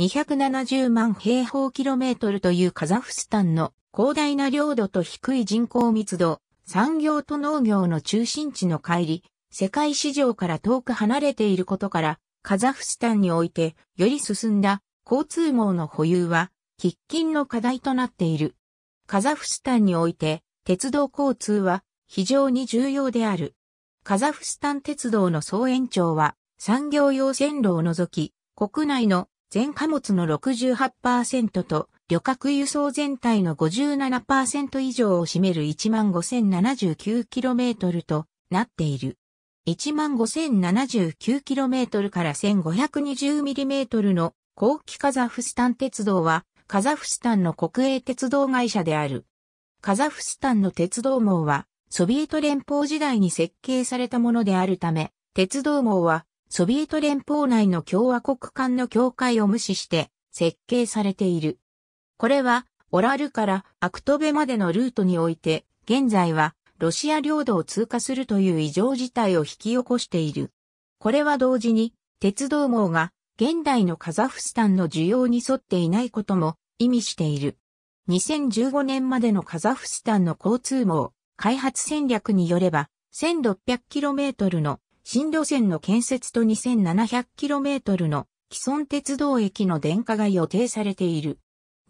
270万平方キロメートルというカザフスタンの広大な領土と低い人口密度、産業と農業の中心地の帰り、世界市場から遠く離れていることから、カザフスタンにおいてより進んだ交通網の保有は喫緊の課題となっている。カザフスタンにおいて鉄道交通は非常に重要である。カザフスタン鉄道の総延長は産業用線路を除き国内の全貨物の68%と旅客輸送全体の57%以上を占める 15,079km となっている。15,079km から 1520mm の後期カザフスタン鉄道はカザフスタンの国営鉄道会社である。カザフスタンの鉄道網はソビエト連邦時代に設計されたものであるため、鉄道網はソビエト連邦内の共和国間の境界を無視して設計されている。これは、オラルからアクトベまでのルートにおいて、現在はロシア領土を通過するという異常事態を引き起こしている。これは同時に、鉄道網が現代のカザフスタンの需要に沿っていないことも意味している。2015年までのカザフスタンの交通網開発戦略によれば、1600km の新路線の建設と 2700km の既存鉄道駅の電化が予定されている。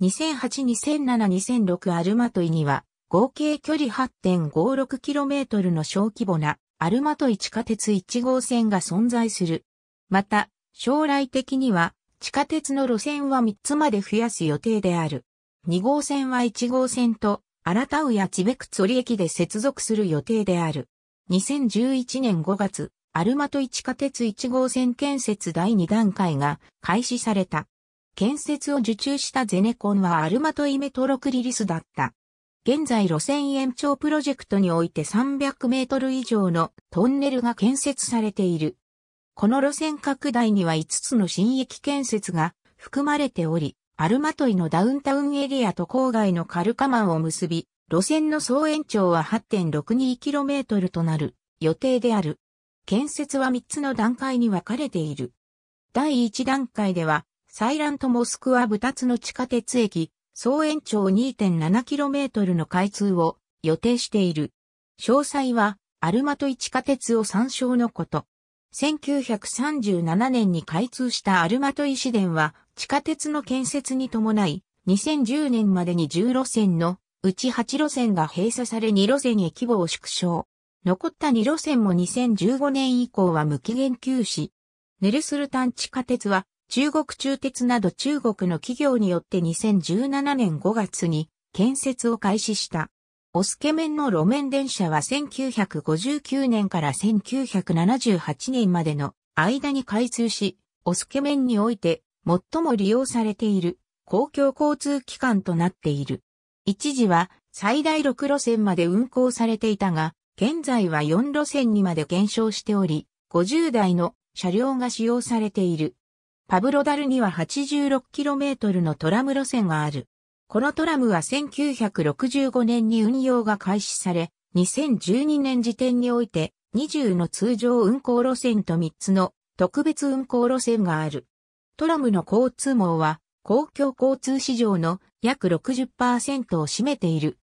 2008-2007-2006アルマトイには合計距離 8.56km の小規模なアルマトイ地下鉄1号線が存在する。また、将来的には地下鉄の路線は3つまで増やす予定である。2号線は1号線とラ田ウやチベクツォリ駅で接続する予定である。2011年5月、アルマト地下鉄1号線建設第2段階が開始された。建設を受注したゼネコンはアルマトイメトロクリリスだった。現在路線延長プロジェクトにおいて300メートル以上のトンネルが建設されている。この路線拡大には5つの新駅建設が含まれており、アルマトイのダウンタウンエリアと郊外のカルカマンを結び、路線の総延長は 8.62km となる予定である。建設は3つの段階に分かれている。第1段階では、サイラントモスクワ2つの地下鉄駅、総延長 2.7km の開通を予定している。詳細は、アルマトイ地下鉄を参照のこと。1937年に開通したアルマトイ市電は、地下鉄の建設に伴い、2010年までに10路線のうち8路線が閉鎖され2路線へ規模を縮小。残った2路線も2015年以降は無期限休止。ネルスルタン地下鉄は中国中鉄など中国の企業によって2017年5月に建設を開始した。オスケメンの路面電車は1959年から1978年までの間に開通し、オスケメンにおいて最も利用されている公共交通機関となっている。一時は最大6路線まで運行されていたが、現在は4路線にまで減少しており、50台の車両が使用されている。パブロダルには 86km のトラム路線がある。このトラムは1965年に運用が開始され、2012年時点において20の通常運行路線と3つの特別運行路線がある。トラムの交通網は公共交通市場の約60%を占めている。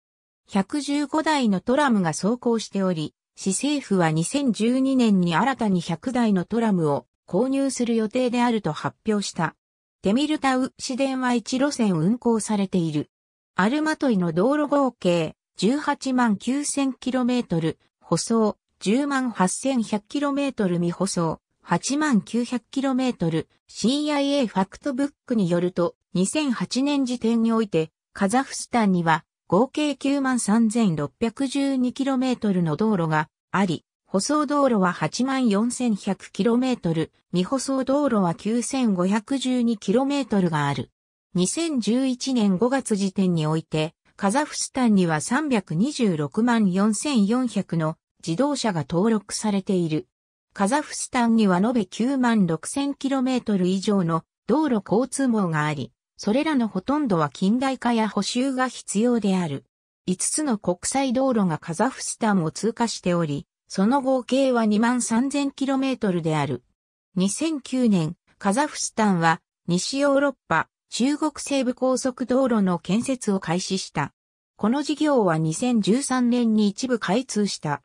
115台のトラムが走行しており、市政府は2012年に新たに100台のトラムを購入する予定であると発表した。テミルタウ市電は1路線運行されている。アルマトイの道路合計18万 9000km、舗装10万 8100km 未舗装、8万 900km、CIA ファクトブックによると、2008年時点において、カザフスタンには合計 93,612km の道路があり、舗装道路は 84,100km、未舗装道路は 9,512km がある。2011年5月時点において、カザフスタンには326万4400の自動車が登録されている。カザフスタンには延べ9万 6000km 以上の道路交通網があり、それらのほとんどは近代化や補修が必要である。5つの国際道路がカザフスタンを通過しており、その合計は 23,000km である。2009年、カザフスタンは西ヨーロッパ中国西部高速道路の建設を開始した。この事業は2013年に一部開通した。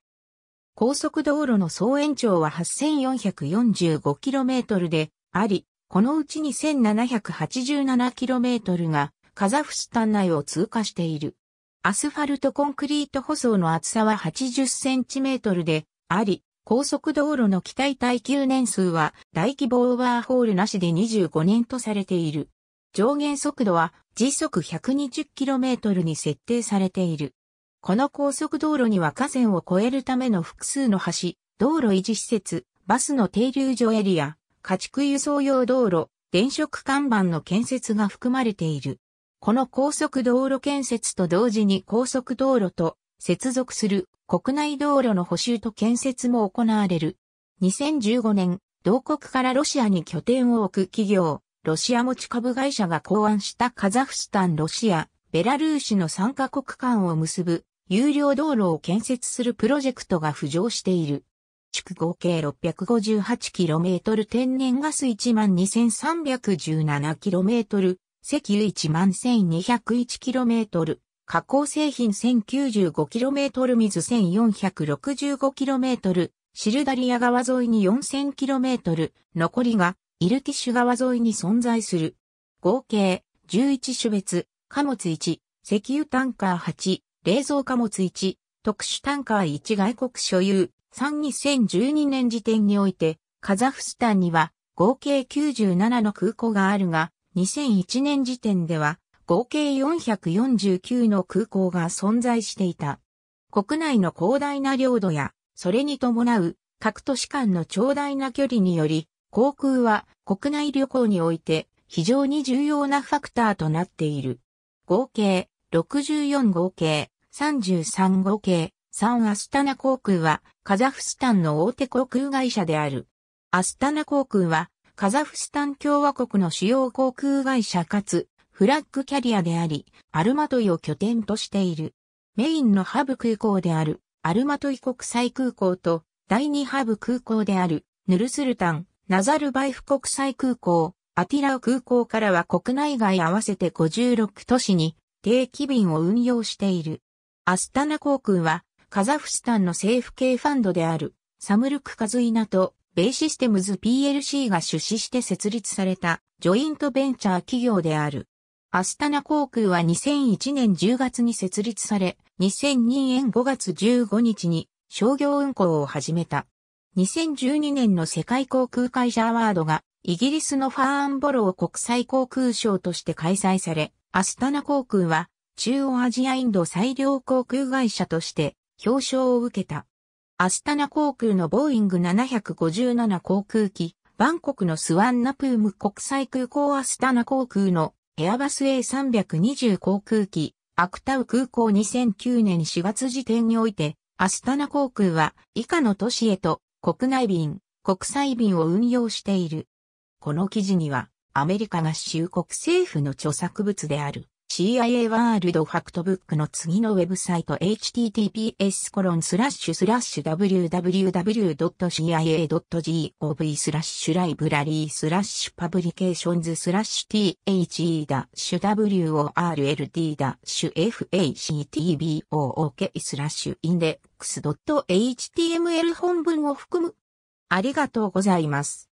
高速道路の総延長は 8445km であり、このうち 2787km がカザフスタン内を通過している。アスファルトコンクリート舗装の厚さは 80cm であり、高速道路の機体耐久年数は大規模オーバーホールなしで25年とされている。上限速度は時速 120km に設定されている。この高速道路には河川を越えるための複数の橋、道路維持施設、バスの停留所エリア、家畜輸送用道路、電飾看板の建設が含まれている。この高速道路建設と同時に高速道路と接続する国内道路の補修と建設も行われる。2015年、同国からロシアに拠点を置く企業、ロシア持ち株会社が考案したカザフスタン、ロシア、ベラルーシの3カ国間を結ぶ有料道路を建設するプロジェクトが浮上している。築合計 658km 天然ガス 12317km、石油 11201km、加工製品 1095km 水 1465km、シルダリア川沿いに 4000km、残りがイルティッシュ川沿いに存在する。合計11種別、貨物1、石油タンカー8、冷蔵貨物1、特殊タンカー1外国所有、32012年時点において、カザフスタンには合計97の空港があるが、2001年時点では合計449の空港が存在していた。国内の広大な領土や、それに伴う各都市間の長大な距離により、航空は国内旅行において非常に重要なファクターとなっている。合計64合計、33合計、3アスタナ航空はカザフスタンの大手航空会社である。アスタナ航空はカザフスタン共和国の主要航空会社かつフラッグキャリアであり、アルマトイを拠点としている。メインのハブ空港であるアルマトイ国際空港と第2ハブ空港であるヌルスルタン、ナザルバイフ国際空港、アティラウ空港からは国内外合わせて56都市に定期便を運用している。アスタナ航空はカザフスタンの政府系ファンドである、サムルク・カズイナと、ベイシステムズ PLC が出資して設立された、ジョイントベンチャー企業である。アスタナ航空は2001年10月に設立され、2002年5月15日に商業運航を始めた。2012年の世界航空会社アワードがイギリスのファーンボロー国際航空賞として開催され、アスタナ航空は中央アジアインド最良航空会社として表彰を受けた。アスタナ航空のボーイング757航空機、バンコクのスワンナプーム国際空港アスタナ航空のエアバス A320 航空機、アクタウ空港2009年4月時点において、アスタナ航空は以下の都市へと国内便、国際便を運用している。この記事にはアメリカ合衆国政府の著作物である。CIA ワールドファクトブックの次のウェブサイト https コロンスラッシュスラッシュ www.cia.gov スラッシュライブラリースラッシュパブリケーションズスラッシュ the ダュ world シ factbook スラッシュインデックス .html 本文を含む。ありがとうございます。